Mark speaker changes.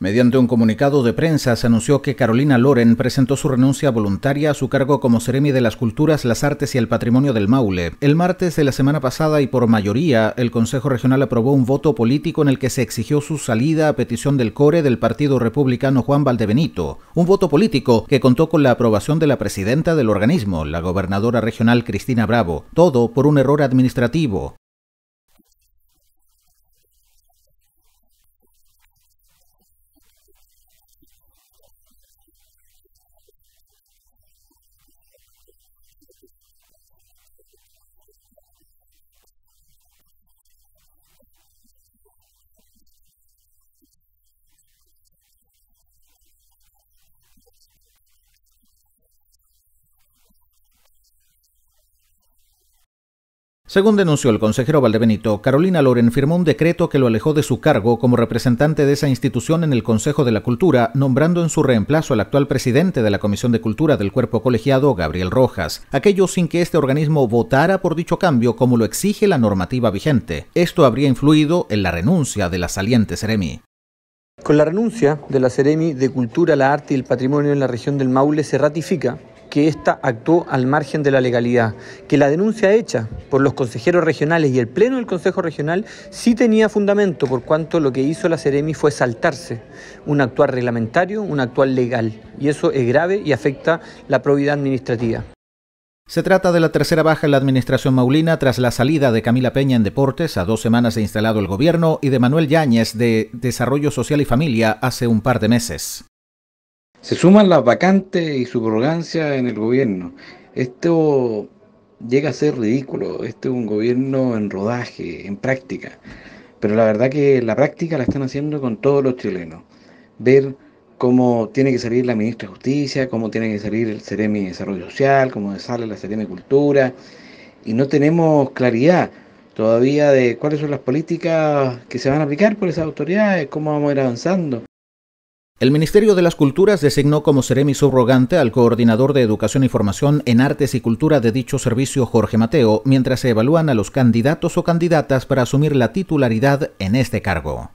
Speaker 1: Mediante un comunicado de prensa se anunció que Carolina Loren presentó su renuncia voluntaria a su cargo como Seremi de las Culturas, las Artes y el Patrimonio del Maule. El martes de la semana pasada y por mayoría, el Consejo Regional aprobó un voto político en el que se exigió su salida a petición del core del Partido Republicano Juan Valdebenito. Un voto político que contó con la aprobación de la presidenta del organismo, la gobernadora regional Cristina Bravo. Todo por un error administrativo. Según denunció el consejero Valdebenito, Carolina Loren firmó un decreto que lo alejó de su cargo como representante de esa institución en el Consejo de la Cultura, nombrando en su reemplazo al actual presidente de la Comisión de Cultura del Cuerpo Colegiado, Gabriel Rojas, aquello sin que este organismo votara por dicho cambio como lo exige la normativa vigente. Esto habría influido en la renuncia de la saliente Seremi.
Speaker 2: Con la renuncia de la Seremi de Cultura, la Arte y el Patrimonio en la región del Maule se ratifica que ésta actuó al margen de la legalidad, que la denuncia hecha por los consejeros regionales y el Pleno del Consejo Regional sí tenía fundamento, por cuanto lo que hizo la Ceremi fue saltarse un actual reglamentario, un actual legal, y eso es grave y
Speaker 1: afecta la probidad administrativa. Se trata de la tercera baja en la administración maulina tras la salida de Camila Peña en Deportes, a dos semanas de instalado el gobierno, y de Manuel Yáñez de Desarrollo Social y Familia hace un par de meses. Se suman las vacantes y su en el gobierno. Esto llega a ser ridículo.
Speaker 3: Este es un gobierno en rodaje, en práctica. Pero la verdad que la práctica la están haciendo con todos los chilenos. Ver cómo tiene que salir la ministra de Justicia, cómo tiene que salir el seremi de Desarrollo Social, cómo sale la seremi de Cultura. Y no tenemos
Speaker 1: claridad todavía de cuáles son las políticas que se van a aplicar por esas autoridades, cómo vamos a ir avanzando. El Ministerio de las Culturas designó como seremi subrogante al coordinador de Educación y Formación en Artes y Cultura de dicho servicio, Jorge Mateo, mientras se evalúan a los candidatos o candidatas para asumir la titularidad en este cargo.